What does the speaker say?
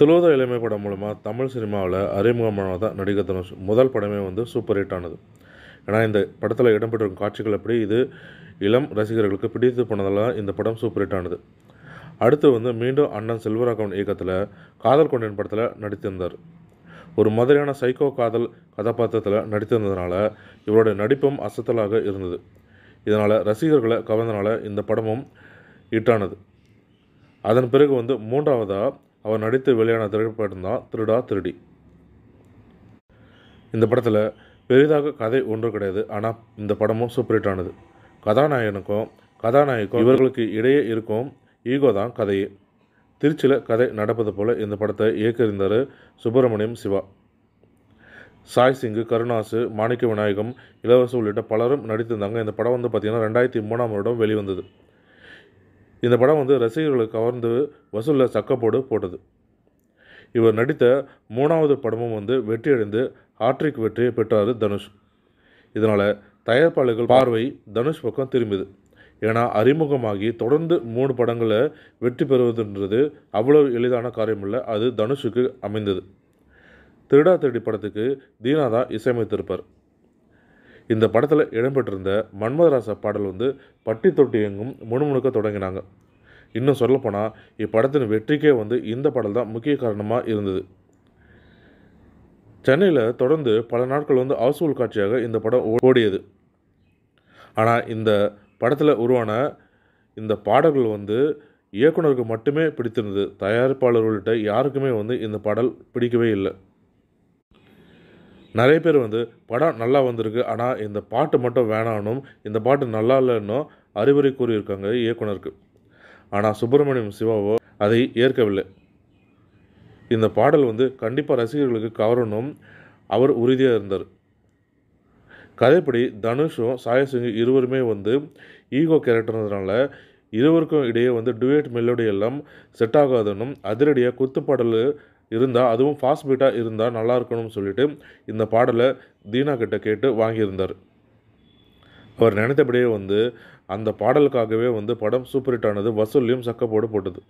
துலோத இளமை படம் மூலமாக தமிழ் சினிமாவில் அறிமுகமானதாக தான் நடிகர் தனுஷ் முதல் படமே வந்து சூப்பர் ஹிட் ஆனது ஏன்னா இந்த படத்தில் இடம்பெற்றிருக்கும் காட்சிகள் அப்படி இது இளம் ரசிகர்களுக்கு பிடித்து போனதால் இந்த படம் சூப்பர் ஹிட் ஆனது அடுத்து வந்து மீண்டும் அண்ணன் செல்வராகவன் இயக்கத்தில் காதல் கொண்டேன் படத்தில் நடித்திருந்தார் ஒரு மாதிரியான சைக்கோ காதல் கதாபாத்திரத்தில் நடித்திருந்ததுனால இவருடைய நடிப்பும் அசத்தலாக இருந்தது இதனால் ரசிகர்களை கவர்ந்தனால இந்த படமும் ஹிட்டானது அதன் பிறகு வந்து மூன்றாவதாக அவர் நடித்து வெளியான திரைப்படம் தான் திருடா திருடி இந்த படத்தில் பெரிதாக கதை ஒன்றும் கிடையாது ஆனால் இந்த படமும் சூப்பர் ஹிட் ஆனது கதாநாயகனுக்கும் கதாநாயகம் இவர்களுக்கு இடையே இருக்கும் ஈகோ தான் கதையே திருச்சியில் கதை நடப்பது போல் இந்த படத்தை இயக்கியிருந்தார் சுப்பிரமணியம் சிவா சாய் சிங்கு கருணாசு மாணிக்க விநாயகம் இளவரசு உள்ளிட்ட பலரும் நடித்திருந்தாங்க இந்த படம் வந்து பார்த்திங்கன்னா ரெண்டாயிரத்தி மூணாம் வருடம் வெளிவந்தது இந்த படம் வந்து ரசிகர்களை கவர்ந்து வசூலில் சக்கப்போடு போட்டது இவர் நடித்த மூணாவது படமும் வந்து வெற்றியடைந்து ஹாட்ரிக் வெற்றியை பெற்றார் தனுஷ் இதனால் தயாரிப்பாளர்கள் பார்வை தனுஷ் பக்கம் திரும்பியது ஏன்னா அறிமுகமாகி தொடர்ந்து மூணு படங்களை வெற்றி பெறுவதுன்றது அவ்வளவு எளிதான காரியம் இல்லை அது தனுஷுக்கு அமைந்தது திருடா திருடி படத்துக்கு தீனாதா இசையமைத்திருப்பார் இந்த படத்தில் இடம்பெற்றிருந்த மன்மதராச பாடல் வந்து பட்டி தொட்டி எங்கும் முணுமுணுக்க தொடங்கினாங்க இன்னும் சொல்லப்போனால் இப்படத்தின் வெற்றிக்கே வந்து இந்த பாடல் தான் முக்கிய காரணமாக இருந்தது சென்னையில் தொடர்ந்து பல நாட்கள் வந்து ஹவுஸ்ஃபுல் காட்சியாக இந்த படம் ஓடியது ஆனால் இந்த படத்தில் உருவான இந்த பாடல்கள் வந்து இயக்குனருக்கு மட்டுமே பிடித்திருந்தது தயாரிப்பாளர்கள்ட்ட யாருக்குமே வந்து இந்த பாடல் பிடிக்கவே இல்லை நிறைய பேர் வந்து படம் நல்லா வந்திருக்கு ஆனால் இந்த பாட்டு மட்டும் வேணானும் இந்த பாட்டு நல்லா இல்லைன்னும் அறிவுரை கூறியிருக்காங்க இயக்குனருக்கு ஆனால் சுப்பிரமணியம் சிவாவோ அதை ஏற்கவில்லை இந்த பாடல் வந்து கண்டிப்பாக ரசிகர்களுக்கு கவரணும் அவர் உறுதியாக இருந்தார் கதைப்படி தனுஷும் சாயசிங் இருவருமே வந்து ஈகோ கேரக்டர்னால இருவருக்கும் இடையே வந்து டுவேட் மெலோடி எல்லாம் செட் ஆகாதனும் அதிரடியாக குத்துப்பாடல் இருந்தால் அதுவும் ஃபாஸ்ட் பீட்டாக இருந்தால் நல்லா இருக்கணும்னு சொல்லிட்டு இந்த பாடலை தீனா கிட்ட கேட்டு வாங்கியிருந்தார் அவர் நினைத்தபடியே வந்து அந்த பாடலுக்காகவே வந்து படம் சூப்பர் ஹிட் ஆனது வசூல்லையும் சக்கப்போடு போட்டது